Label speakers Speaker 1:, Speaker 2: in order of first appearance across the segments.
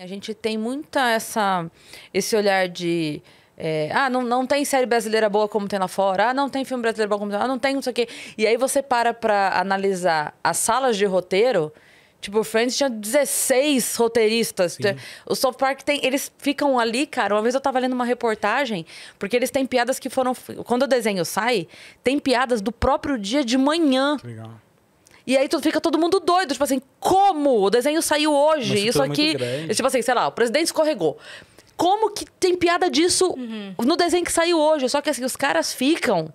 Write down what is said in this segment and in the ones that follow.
Speaker 1: A gente tem muita essa esse olhar de é, ah, não, não tem série brasileira boa como tem lá fora. Ah, não tem filme brasileiro bom como tem lá. Ah, não tem não sei o quê. E aí você para pra analisar as salas de roteiro. Tipo, Friends tinha 16 roteiristas. Sim. O South Park tem... Eles ficam ali, cara. Uma vez eu tava lendo uma reportagem, porque eles têm piadas que foram... Quando o desenho sai, tem piadas do próprio dia de manhã. Que legal. E aí fica todo mundo doido, tipo assim, como? O desenho saiu hoje, Mas isso aqui. É tipo assim, sei lá, o presidente escorregou. Como que tem piada disso uhum. no desenho que saiu hoje? Só que assim, os caras ficam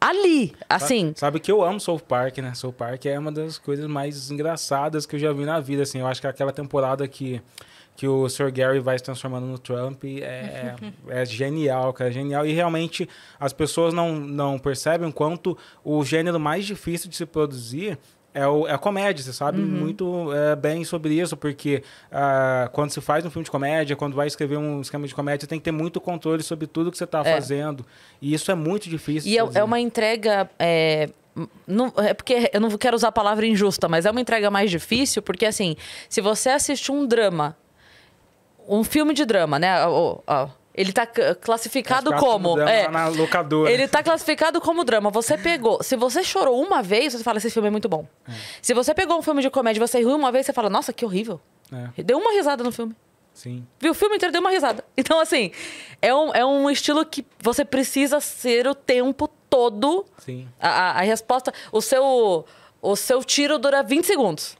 Speaker 1: ali, assim.
Speaker 2: Sabe que eu amo South Park, né? South Park é uma das coisas mais engraçadas que eu já vi na vida, assim. Eu acho que aquela temporada que, que o Sr. Gary vai se transformando no Trump é, é, é genial, cara. É genial. E realmente as pessoas não, não percebem quanto o gênero mais difícil de se produzir é, o, é a comédia, você sabe uhum. muito é, bem sobre isso, porque ah, quando se faz um filme de comédia, quando vai escrever um esquema de comédia, você tem que ter muito controle sobre tudo que você está é. fazendo. E isso é muito difícil. E é, é, uma
Speaker 1: entrega. É, não, é porque eu não quero usar a palavra injusta, mas é uma entrega mais difícil, porque assim, se você assiste um drama, um filme de drama, né? Ele tá classificado, como. como é. na
Speaker 2: locadora. Ele
Speaker 1: tá classificado como drama. Você pegou. Se você chorou uma vez, você fala: esse filme é muito bom. É. Se você pegou um filme de comédia e você riu uma vez, você fala: nossa, que horrível. É. Deu uma risada no filme. Sim. Viu o filme inteiro, deu uma risada. Então, assim, é um, é um estilo que você precisa ser o tempo todo. Sim. A, a, a resposta. O seu, o seu tiro dura 20 segundos.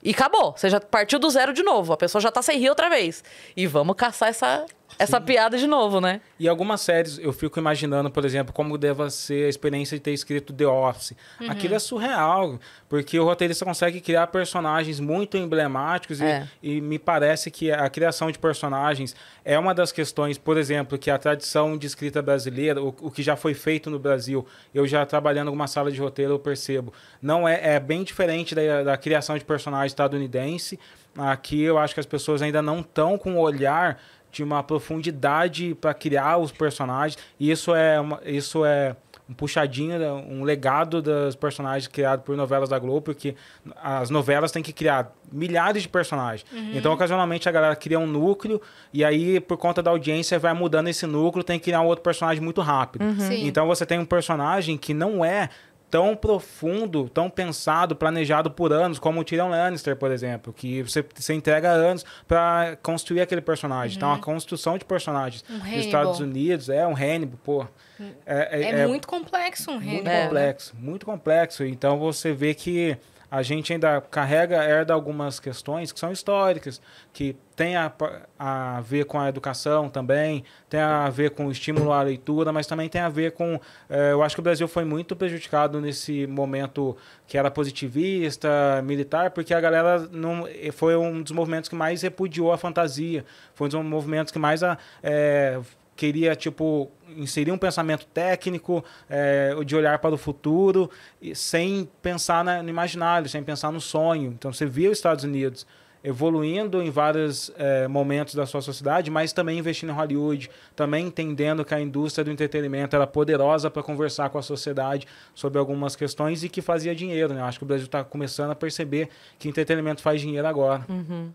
Speaker 1: E acabou. Você já partiu do zero de novo. A pessoa já tá sem rir outra vez. E vamos caçar essa essa piada de novo, né? E algumas séries eu fico
Speaker 2: imaginando, por exemplo, como deva ser a experiência de ter escrito The Office. Uhum. Aquilo é surreal, porque o roteirista consegue criar personagens muito emblemáticos é. e, e, me parece que a criação de personagens é uma das questões, por exemplo, que a tradição de escrita brasileira, o, o que já foi feito no Brasil, eu já trabalhando em alguma sala de roteiro, eu percebo. Não é, é bem diferente da, da criação de personagens estadunidense. Aqui eu acho que as pessoas ainda não estão com o olhar de uma profundidade para criar os personagens. E isso é, uma, isso é um puxadinho, né, um legado dos personagens criados por novelas da Globo, porque as novelas têm que criar milhares de personagens. Uhum. Então, ocasionalmente, a galera cria um núcleo e aí, por conta da audiência, vai mudando esse núcleo, tem que criar um outro personagem muito rápido. Uhum. Então, você tem um personagem que não é tão profundo, tão pensado, planejado por anos, como o Tyrion Lannister, por exemplo, que você, se entrega anos para construir aquele personagem. Uhum. Então, a uhum. construção de personagens um nos Estados Unidos é um Hannibal, pô. Hum. É, é, é, é muito
Speaker 1: complexo um Hannibal. Muito é, né? complexo,
Speaker 2: muito complexo. Então, você vê que a gente ainda carrega, herda algumas questões que são históricas, que tem a, a ver com a educação também, tem a ver com o estímulo à leitura, mas também tem a ver com. Eh, eu acho que o Brasil foi muito prejudicado nesse momento que era positivista, militar, porque a galera não, eh, foi um dos movimentos que mais repudiou a fantasia, foi um dos movimentos que mais a, eh, queria, tipo, inserir um pensamento técnico, é, de olhar para o futuro, sem pensar na, no imaginário, sem pensar no sonho. Então, você via os Estados Unidos evoluindo em vários é, momentos da sua sociedade, mas também investindo em Hollywood, também entendendo que a indústria do entretenimento era poderosa para conversar com a sociedade sobre algumas questões e que fazia dinheiro. Né? Acho que o Brasil está começando a perceber que entretenimento faz dinheiro agora. Uhum.